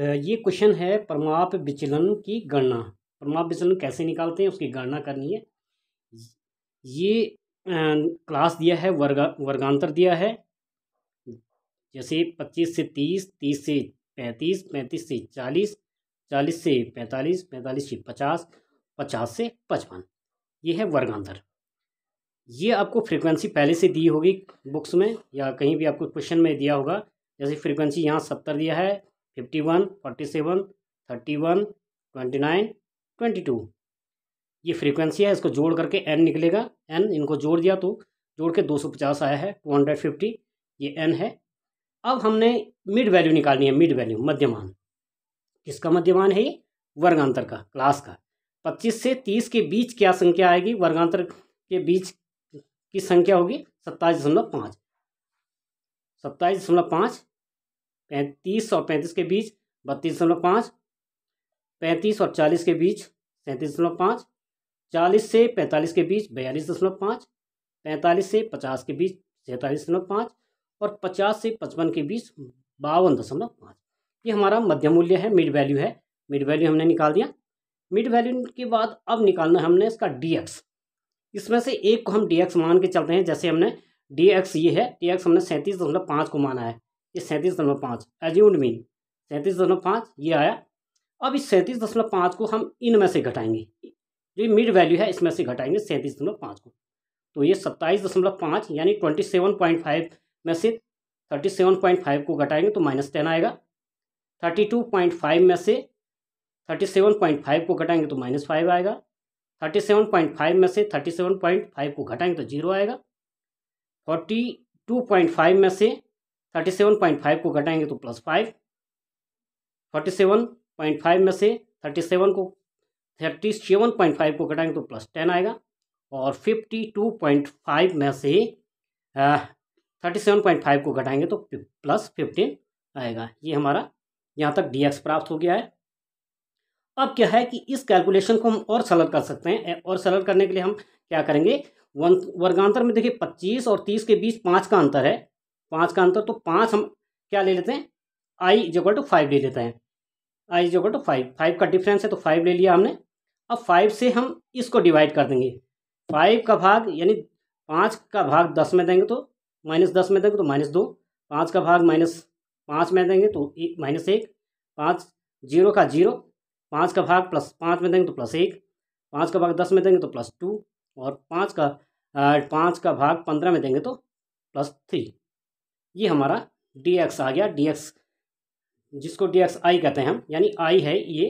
ये क्वेश्चन है परमाप विचलन की गणना परमाप विचलन कैसे निकालते हैं उसकी गणना करनी है ये क्लास दिया है वर्गा वर्गांतर दिया है जैसे पच्चीस से तीस तीस से पैंतीस पैंतीस से चालीस चालीस से पैंतालीस पैंतालीस से पचास पचास से पचपन ये है वर्गांतर ये आपको फ्रीक्वेंसी पहले से दी होगी बुक्स में या कहीं भी आपको क्वेश्चन में दिया होगा जैसे फ्रीक्वेंसी यहाँ सत्तर दिया है fifty one forty seven thirty one twenty nine twenty two ये फ्रीक्वेंसी है इसको जोड़ करके एन निकलेगा एन इनको जोड़ दिया तो जोड़ के दो सौ पचास आया है टू हंड्रेड फिफ्टी ये एन है अब हमने मिड वैल्यू निकालनी है मिड वैल्यू मध्यमान किसका मध्यमान है ये वर्गांतर का क्लास का पच्चीस से तीस के बीच क्या संख्या आएगी वर्गांतर के बीच की संख्या होगी सत्ताईस दशमलव पाँच सत्ताईस दशमलव पाँच पैंतीस और पैंतीस के बीच बत्तीस दशमलव पाँच पैंतीस और चालीस के बीच सैंतीस दशमलव पाँच चालीस से पैंतालीस के बीच बयालीस दशमलव पाँच पैंतालीस से पचास के बीच सैंतालीस दशमलव पाँच और पचास से पचपन के बीच बावन दशमलव पाँच ये हमारा मध्यम मूल्य है मिड वैल्यू है मिड वैल्यू हमने निकाल दिया मिड वैल्यू के बाद अब निकालना है हमने इसका डी एक्स इसमें से एक को हम डी एक्स मान के चलते हैं जैसे हमने डी एक्स ये है डी एक्स हमने सैंतीस दशमलव पाँच को माना है ये सैंतीस दशमलव पाँच एज्यूम्ड मीन सैंतीस दशमलव पाँच ये आया अब इस सैंतीस दशमलव पाँच को हम इनमें से घटाएंगे जो मिड वैल्यू है इसमें से घटाएंगे सैंतीस दशमलव पाँच को तो ये सत्ताईस दशमलव पाँच यानी ट्वेंटी सेवन पॉइंट फाइव में से थर्टी सेवन पॉइंट फाइव को घटाएंगे तो माइनस टेन आएगा थर्टी टू पॉइंट फाइव में से थर्टी सेवन पॉइंट फाइव को घटाएंगे तो माइनस फाइव आएगा थर्टी सेवन पॉइंट फाइव में से थर्टी सेवन पॉइंट फाइव को घटाएंगे तो जीरो आएगा फोर्टी टू पॉइंट फाइव में से थर्टी सेवन पॉइंट फाइव को घटाएंगे तो plus five forty seven point five में से थर्टी सेवन को थर्टी सेवन पॉइंट फाइव को घटाएंगे तो प्लस टेन आएगा और फिफ्टी टू पॉइंट फाइव में से थर्टी सेवन पॉइंट फाइव को घटाएंगे तो प्लस फिफ्टीन आएगा ये हमारा यहाँ तक डी एक्स प्राप्त हो गया है अब क्या है कि इस कैलकुलेशन को हम और सरल कर सकते हैं और सरल करने के लिए हम क्या करेंगे वर्गांतर में देखिए पच्चीस और तीस के बीच पाँच का अंतर है पाँच का अंतर तो पाँच हम क्या ले लेते हैं i is equal to five ले लेते हैं i is equal to five five का डिफरेंस है तो फाइव ले लिया हमने अब फाइव से हम इसको डिवाइड कर देंगे फाइव का भाग यानी पाँच का भाग दस में देंगे तो माइनस दस में देंगे तो माइनस दो पाँच का भाग माइनस पाँच में देंगे तो एक माइनस एक पाँच जीरो का जीरो पाँच का भाग प्लस पाँच में देंगे तो प्लस एक पाँच का भाग दस में देंगे तो प्लस टू और पाँच का पाँच का भाग पंद्रह में देंगे तो प्लस थ्री ये हमारा डी एक्स आ गया डी एक्स जिसको डी एक्स आई कहते हैं हम यानी आई है ये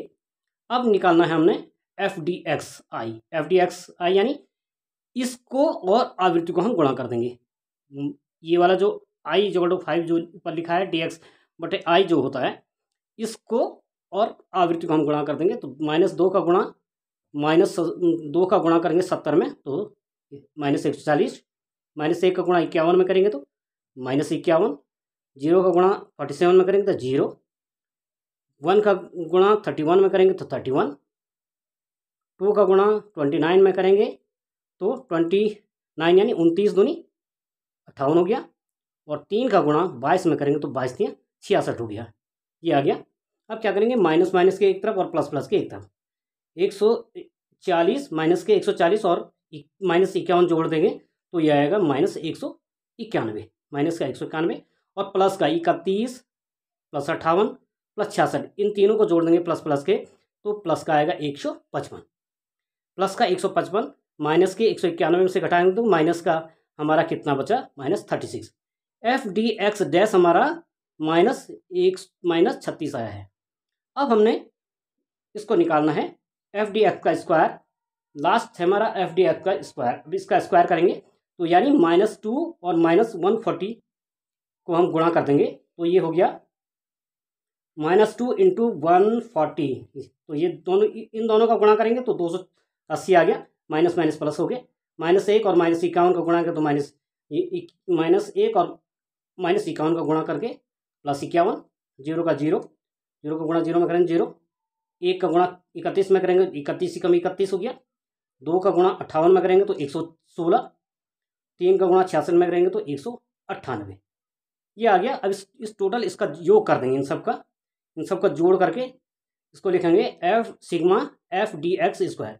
अब निकालना है हमने F D X i F D X i यानी इसको और आवृत्ति को हम गुणा कर देंगे ये वाला जो आई जो टू फाइव जो ऊपर लिखा है डी एक्स बटे आई जो होता है इसको और आवृत्ति को हम गुणा कर देंगे तो माइनस दो का गुणा माइनस दो का गुणा करेंगे सत्तर में तो माइनस एक सौ चालीस माइनस एक का गुणा इक्यावन में करेंगे तो माइनस इक्यावन जीरो का गुणा फोर्टी सेवन में करेंगे तो जीरो वन का गुणा थर्टी वन में करेंगे तो थर्टी वन टू का गुणा ट्वेंटी नाइन में करेंगे तो ट्वेंटी नाइन यानी उनतीस दूनी अट्ठावन हो गया और तीन का गुणा बाईस में करेंगे तो बाईस दिया छियासठ हो गया ये आ गया अब क्या करेंगे माइनस माइनस के एक तरफ और प्लस प्लस के एक तरफ एक सौ चालीस माइनस के एक सौ चालीस और माइनस इक्यावन जोड़ देंगे तो ये आएगा माइनस एक सौ इक्यानवे माइनस का एक सौ इक्यानवे और प्लस का इकतीस प्लस अट्ठावन प्लस छियासठ इन तीनों को जोड़ देंगे प्लस प्लस के तो प्लस का आएगा एक सौ पचपन प्लस का एक सौ पचपन माइनस के एक सौ इक्यानवे में से घटाएंगे तो माइनस का हमारा कितना बचा minus thirty six F D X dash हमारा माइनस एक माइनस छत्तीस आया है अब हमने इसको निकालना है एफ डी एक्स का स्क्वायर लास्ट है हमारा एफ डी एक्स का स्क्वायर अब इसका स्क्वायर करेंगे तो यानी माइनस टू और माइनस वन फोर्टी को हम गुणा कर देंगे तो ये हो गया minus two into one forty तो ये दोनों इन दोनों का गुणा करेंगे तो दो सौ अस्सी आ गया माइनस माइनस प्लस हो गया माइनस एक और माइनस इक्यावन का गुणा कर तो माइनस माइनस एक और माइनस इक्यावन का गुणा करके प्लस इक्यावन जीरो का जीरो जीरो का गुणा जीरो में करेंगे जीरो एक का गुणा इकतीस में करेंगे इकतीस कम इकतीस हो गया दो का गुणा अट्ठावन में करेंगे तो एक सौ सोलह तीन का गुणा छियासठ में करेंगे तो एक सौ अट्ठानवे ये आ गया अब इस, इस टोटल इसका योग कर देंगे इन सब का इन सब का जोड़ करके इसको लिखेंगे F sigma F D X square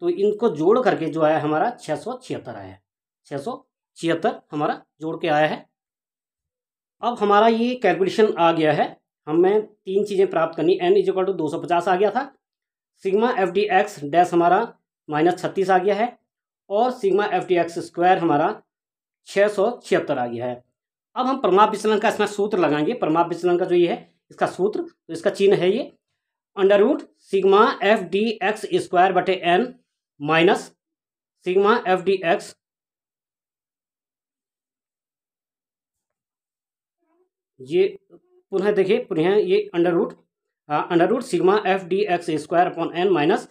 तो इनको जोड़ करके जो आया हमारा छः सौ छिहत्तर आया है छः सौ छिहत्तर हमारा जोड़ के आया है अब हमारा ये कैलकुलेशन आ गया है हमें तीन चीज़ें प्राप्त करनी एन इज इक्वल टू दो सौ पचास आ गया था sigma F D X dash हमारा माइनस छत्तीस आ गया है और sigma F T X square हमारा छः सौ छिहत्तर आ गया है अब हम परमाप विचलन का इसमें सूत्र लगाएंगे परमाप विचलन का जो ये है इसका सूत्र तो इसका चिन्ह है ये under root sigma F D X square बटे N minus sigma F D X ये पुनः देखिए पुनः ये under root under root sigma F D X square upon N minus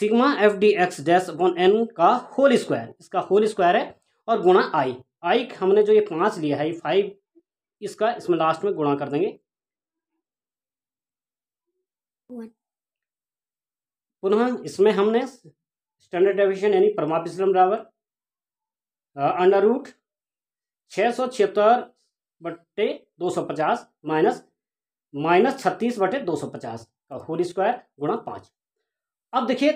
sigma F D X dash upon N का whole square इसका whole square है और गुणा आई आई हमने जो ये पांच लिया है ये फाइव इसका इसमें लास्ट में गुणा कर देंगे पुनः इसमें हमने स्टैंडर्ड डेविशन यानी परमाप बराबर अंडर रूट छः सौ छिहत्तर बटे दो सौ पचास माइनस माइनस छत्तीस बटे दो सौ पचास का होल स्क्वायर गुणा पाँच अब देखिए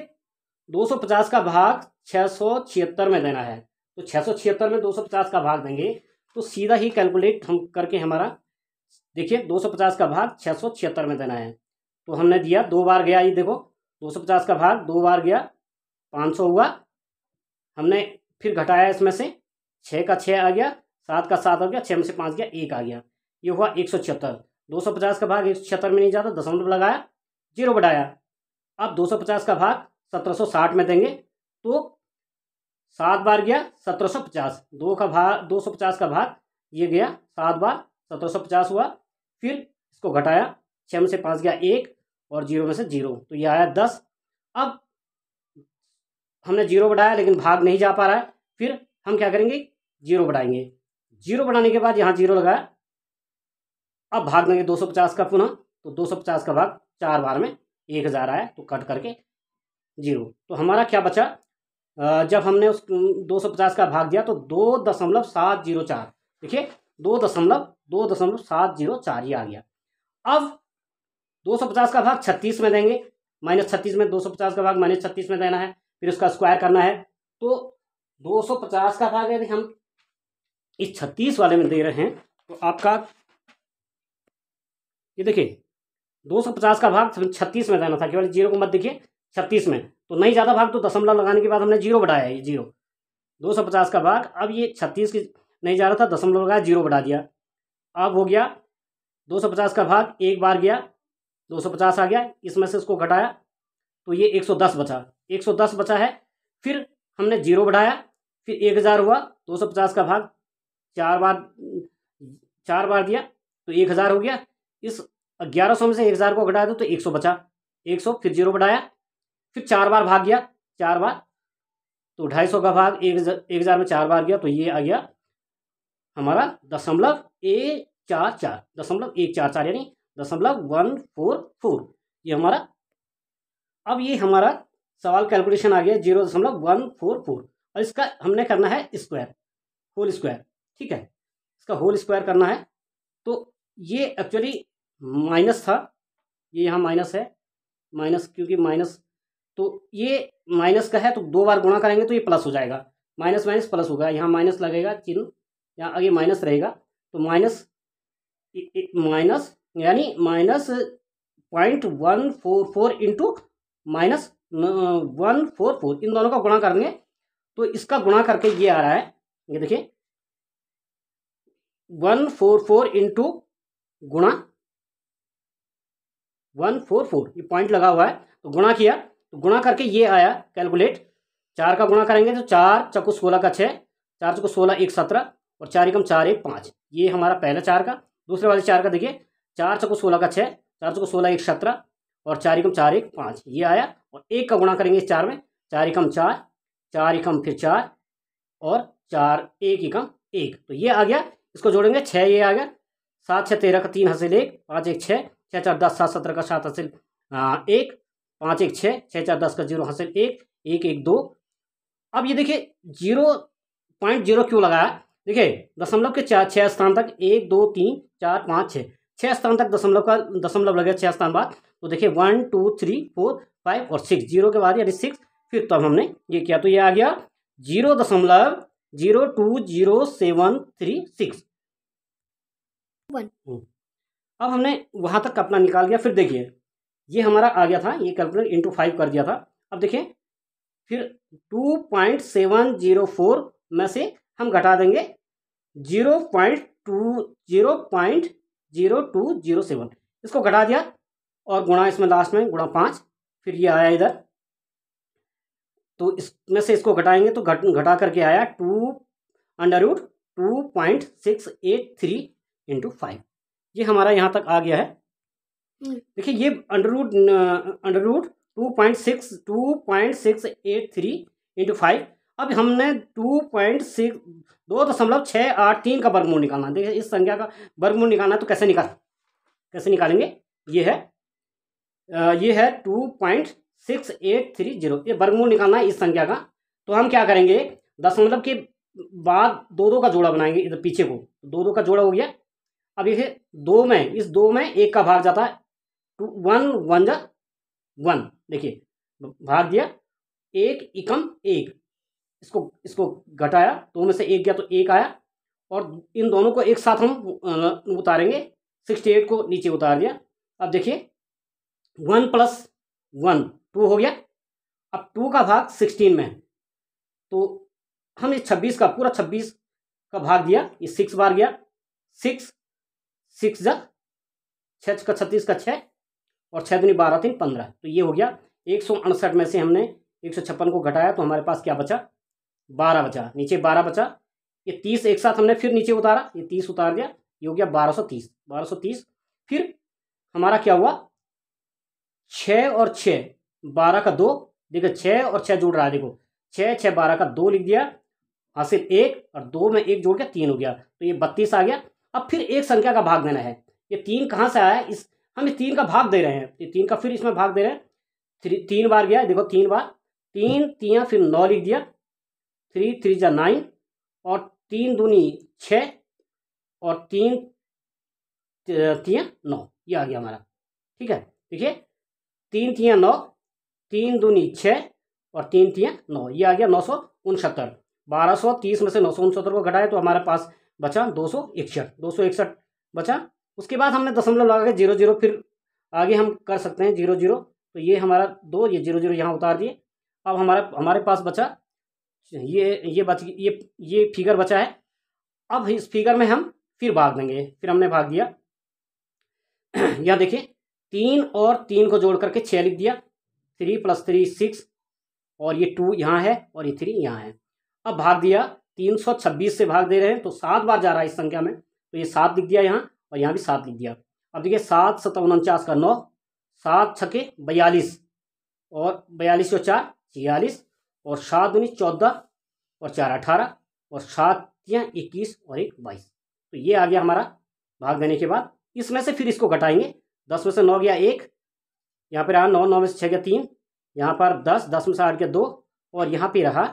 250 का भाग छः में देना है तो छः में 250 का भाग देंगे तो सीधा ही कैलकुलेट हम करके हमारा देखिए 250 का भाग छः में देना है तो हमने दिया दो बार गया ये देखो 250 का भाग दो बार गया 500 हुआ हमने फिर घटाया इसमें से छः का छः आ गया सात का सात आ गया छः में से पाँच गया एक आ गया ये हुआ एक सौ छिहत्तर दो सौ पचास का भाग एक सौ छिहत्तर में नहीं जाता दशमलव लगाया जीरो बढ़ाया अब 250 का भाग 1760 में देंगे तो सात बार गया 1750 दो का भाग 250 का भाग ये गया सात बार 1750 हुआ फिर इसको घटाया छः में से पाँच गया एक और जीरो में से जीरो तो ये आया दस अब हमने जीरो बढ़ाया लेकिन भाग नहीं जा पा रहा है फिर हम क्या करेंगे जीरो बढ़ाएंगे जीरो बढ़ाने के बाद यहाँ जीरो लगाया अब भाग देंगे दो का पुनः तो दो का भाग चार बार में एक हजार आया तो कट करके जीरो तो हमारा क्या बचा जब हमने उस दो सौ पचास का भाग दिया तो दो दशमलव सात जीरो चार देखिए दो दशमलव दो दशमलव सात जीरो चार ही आ गया अब दो सौ पचास का भाग छत्तीस में देंगे माइनस छत्तीस में दो सौ पचास का भाग माइनस छत्तीस में देना है फिर उसका स्क्वायर करना है तो दो सौ पचास का भाग यदि हम इस छत्तीस वाले में दे रहे हैं तो आपका ये देखिए दो सौ पचास का भाग छत्तीस में देना था केवल जीरो को मत देखिए छत्तीस में तो नहीं ज़्यादा भाग तो दशमलव लगाने के बाद हमने जीरो बढ़ाया ये जीरो दो सौ पचास का भाग अब ये छत्तीस की नहीं जा रहा था दशमलव लगाया जीरो बढ़ा दिया अब हो गया दो सौ पचास का भाग एक बार गया दो सौ पचास आ गया इसमें से इसको घटाया तो ये एक सौ दस बचा एक सौ दस बचा है फिर हमने जीरो बढ़ाया फिर एक हज़ार हुआ दो सौ पचास का भाग चार बार चार बार दिया तो एक हज़ार हो गया इस ग्यारह सौ में से एक हज़ार को घटाया तो एक सौ बचा एक सौ फिर जीरो बढ़ाया फिर चार बार भाग गया चार बार तो ढाई सौ का भाग एक एक हज़ार में चार बार गया तो ये आ गया हमारा दशमलव एक चार चार दशमलव एक चार चार यानी दशमलव वन फोर फोर ये हमारा अब ये हमारा सवाल कैलकुलेशन आ गया जीरो दशमलव वन फोर फोर और इसका हमने करना है स्क्वायर होल स्क्वायर ठीक है इसका होल स्क्वायर करना है तो ये एक्चुअली माइनस था ये यहाँ माइनस है माइनस क्योंकि माइनस तो ये माइनस का है तो दो बार गुणा करेंगे तो ये प्लस हो जाएगा माइनस माइनस प्लस होगा यहाँ माइनस लगेगा चिन्ह यहाँ आगे माइनस रहेगा तो माइनस माइनस यानी minus point one four four into minus one four four इन दोनों का गुणा करेंगे तो इसका गुणा करके ये आ रहा है ये देखिए वन फोर फोर इंटू गुणा वन फोर फोर ये पॉइंट लगा हुआ है तो गुणा किया तो गुणा करके ये आया कैलकुलेट चार का गुणा करेंगे तो चार चकू सोलह का छः चार चकू सोलह एक सत्रह और चार एकम चार एक पाँच ये हमारा पहला चार का दूसरे वाले चार का देखिए चार चकू सोलह का छः चार चकू सोलह एक सत्रह और चार एकम चार एक पाँच ये आया और एक का गुणा करेंगे इस चार में चार एकम चार चार एकम फिर चार और चार एक एकम एक तो ये आ गया इसको जोड़ेंगे छः ये आ गया सात छः तेरह का तीन हंसे एक पाँच एक छः छः चार दस सात सत्रह का सात हासिल एक पाँच एक छः छः चार दस का जीरो हासिल एक एक एक दो अब ये देखिए जीरो पॉइंट जीरो क्यों लगाया देखिए दशमलव के चार छः स्थान तक एक दो तीन चार पाँच छः छः स्थान तक दशमलव का दशमलव लगे छः स्थान बाद तो देखिए one two three four five और सिक्स जीरो के बाद यानी सिक्स फिर तब तो हमने ये किया तो ये आ गया जीरो दशमलव zero two zero seven three six one हम्म। अब हमने वहाँ तक अपना निकाल दिया फिर देखिए ये हमारा आ गया था ये कैलकुलेट इंटू फाइव कर दिया था अब देखिए फिर two point seven zero four में से हम घटा देंगे zero point two zero point zero two zero seven इसको घटा दिया और गुणा इसमें लास्ट में गुणा पाँच फिर ये आया इधर तो इसमें से इसको घटाएंगे तो घट घटा करके आया two under root two point six eight three into five ये हमारा यहाँ तक आ गया है हम्म। देखिए ये under root under root two point six two point six eight three into five अब हमने टू पॉइंट सिक्स दो दशमलव छः आठ तीन का वर्गमूल निकालना है देखिए इस संख्या का वर्गमूल निकालना है तो कैसे निकाल कैसे निकालेंगे ये है ये है two point six eight three zero ये वर्गमूल निकालना है इस संख्या का तो हम क्या करेंगे दशमलव के बाद दो दो का जोड़ा बनाएंगे इधर पीछे को दो दो का जोड़ा हो गया अब देखिए दो में इस दो में एक का भाग जाता है टू वन वन जा वन देखिए भाग दिया एक एकम एक इसको इसको घटाया दो में से एक गया तो एक आया और इन दोनों को एक साथ हम उतारेंगे सिक्सटी एट को नीचे उतार दिया अब देखिए वन प्लस वन टू हो गया अब टू का भाग सिक्सटीन में तो हम इस छब्बीस का पूरा छब्बीस का भाग दिया ये सिक्स बार गया सिक्स सिक्स जा छः का छत्तीस का छः और छः दूनी बारह तीन पंद्रह तो ये हो गया एक सौ अड़सठ में से हमने एक सौ छप्पन को घटाया तो हमारे पास क्या बचा बारह बचा नीचे बारह बचा ये तीस एक साथ हमने फिर नीचे उतारा ये तीस उतार दिया ये हो गया बारह सौ तीस बारह सौ तीस फिर हमारा क्या हुआ छः और छः बारह का दो देखो छः और छः जोड़ रहा है देखो छः छः बारह का दो लिख दिया हासिल एक और दो में एक जोड़ के तीन हो गया तो ये बत्तीस आ गया अब फिर एक संख्या का भाग देना है ये तीन कहाँ से आया इस हम इस तीन का भाग दे रहे हैं ये तीन का फिर इसमें भाग दे रहे हैं थ्री तीन बार गया देखो तीन बार तीन तिया फिर नौ लिख दिया थ्री थ्री जा नाइन और तीन दूनी छः और तीन तिया नौ ये आ गया हमारा ठीक है देखिए तीन तिया नौ तीन दूनी छः और तीन तिया नौ ये आ गया नौ सौ उनसत्तर बारह सौ तीस में से नौ सौ उनसत्तर को घटाए तो हमारे पास बचा दो सौ इकसठ दो सौ इकसठ बचा उसके बाद हमने दशमलव लगा के जीरो जीरो फिर आगे हम कर सकते हैं जीरो जीरो तो ये हमारा दो ये जीरो जीरो यहाँ उतार दिए अब हमारा हमारे पास बचा ये ये बच ये ये फिगर बचा है अब इस फिगर में हम फिर भाग देंगे फिर हमने भाग दिया यह देखिए तीन और तीन को जोड़ करके छः लिख दिया थ्री प्लस थ्री सिक्स और ये टू यहाँ है और ये थ्री यहाँ है अब भाग दिया तीन सौ छब्बीस से भाग दे रहे हैं तो सात बार जा रहा है इस संख्या में तो ये सात लिख दिया यहाँ और यहाँ भी सात लिख दिया अब देखिए सात सत्तर उनचास का नौ सात छके बयालीस और बयालीस और चार छियालीस और सात उन्नीस चौदह और चार अठारह और सात या इक्कीस और एक बाईस तो ये आ गया हमारा भाग देने के बाद इसमें से फिर इसको घटाएंगे दस में से नौ गया एक यहाँ पर रहा नौ नौ में से छः गया तीन यहाँ पर दस दस में से आठ गया दो और यहाँ पे रहा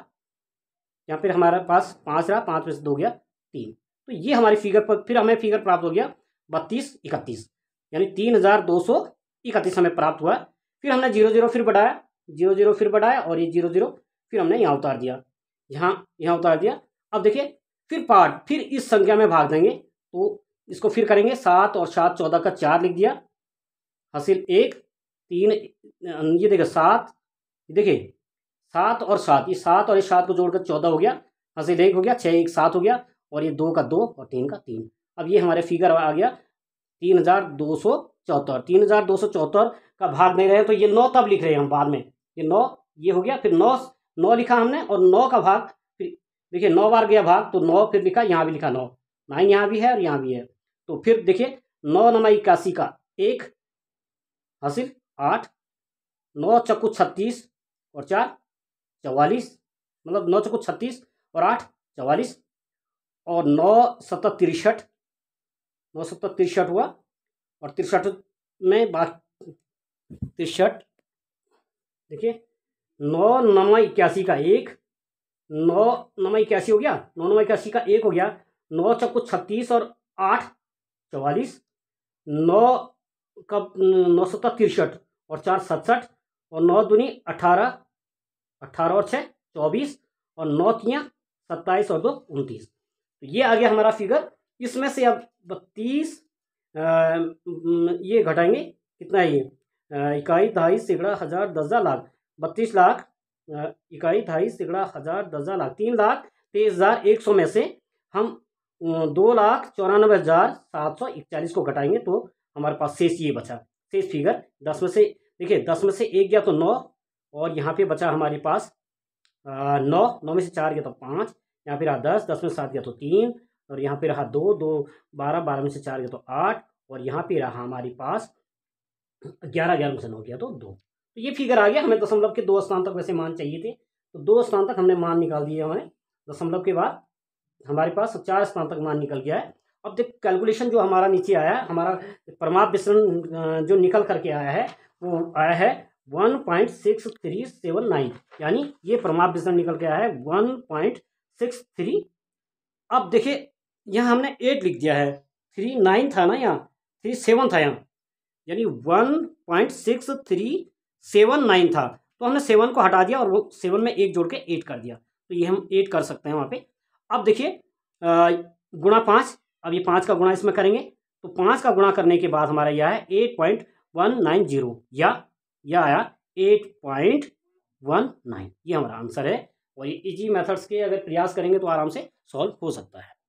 या फिर हमारे पास पाँच रहा पाँच में से दो गया तीन तो ये हमारी फिगर पर फिर हमें फिगर प्राप्त हो गया बत्तीस इकतीस यानी तीन हज़ार दो सौ इकतीस हमें प्राप्त हुआ फिर हमने जीरो जीरो फिर बढ़ाया जीरो जीरो फिर बढ़ाया और ये जीरो जीरो फिर हमने यहाँ उतार दिया यहाँ यहाँ उतार दिया अब देखिए फिर पार्ट फिर इस संख्या में भाग देंगे तो इसको फिर करेंगे सात और सात चौदह का चार लिख दिया हासिल एक तीन ये देखिए सात देखिए सात और सात ये सात और ये सात को जोड़कर चौदह हो गया हासिल एक हो गया छः एक सात हो गया और ये दो का दो और तीन का तीन अब ये हमारे फिगर आ गया तीन हज़ार दो सौ चौहत्तर तीन हज़ार दो सौ चौहत्तर का भाग नहीं रहे तो ये नौ तब लिख रहे हैं हम बाद में ये नौ ये हो गया फिर नौ नौ लिखा हमने और नौ का भाग फिर देखिए नौ बार गया भाग तो नौ फिर लिखा यहाँ भी लिखा नौ नाइन यहाँ भी है और यहाँ भी है तो फिर देखिए नौ नमा इक्यासी का एक हासिल आठ नौ चक्कू छत्तीस और चार चवालीस मतलब नौ चौको छत्तीस और आठ चवालीस और नौ सत्तर तिरसठ नौ सत्तर तिरसठ हुआ और तिरसठ में बात तिरसठ देखिए नौ नवा इक्यासी का एक नौ नवा इक्यासी हो गया नौ नवा इक्यासी का एक हो गया नौ चक्को छत्तीस और आठ चवालीस नौ का नौ सत्तर तिरसठ और चार सतसठ और नौ दुनी अठारह अट्ठारह और छः चौबीस और नौ तियाँ सत्ताईस और दो उनतीस तो ये आ गया हमारा फिगर इसमें से अब बत्तीस ये घटाएंगे कितना है ये इकाई ढाई सैकड़ा हज़ार दर्जा लाख बत्तीस लाख इकाई ढाई सैकड़ा हज़ार दर्जा लाख तीन लाख तेईस हज़ार एक सौ में से हम दो लाख चौरानबे हज़ार सात सौ इकतालीस को घटाएंगे तो हमारे पास शेष ये बचा शेष फिगर दस में से देखिए दस में से एक गया तो नौ और यहाँ पे बचा हमारे पास नौ नौ में से चार गया तो पाँच यहाँ पे रहा दस दस में सात गया तो तीन और यहाँ पे रहा दो दो बारह बारह में से चार गया तो आठ और यहाँ पे रहा हमारे पास ग्यारह ग्यारह में से नौ गया तो दो तो ये फिगर आ गया हमें दशमलव के दो स्थान तक वैसे मान चाहिए थे तो दो स्थान तक हमने मान निकाल दिए हमें दशमलव के बाद हमारे पास चार स्थान तक मान निकल गया है अब देख कैलकुलेशन जो हमारा नीचे आया हमारा परमाप विसरण जो निकल करके आया है वो आया है one point six three seven nine यानी ये परमाप विसरण निकल गया है वन पॉइंट सिक्स थ्री अब देखिए यहाँ हमने एट लिख दिया है थ्री नाइन था ना यहाँ थ्री सेवन था यहाँ यानी one point six three seven nine था तो हमने सेवन को हटा दिया और वो सेवन में एक जोड़ के एट कर दिया तो ये हम एट कर सकते हैं वहाँ पे अब देखिए गुणा पाँच अब ये पाँच का गुणा इसमें करेंगे तो पाँच का गुणा करने के बाद हमारा यह है eight point one nine zero या यह आया एट पॉइंट वन नाइन ये हमारा आंसर है और ये इजी मेथड्स के अगर प्रयास करेंगे तो आराम से सॉल्व हो सकता है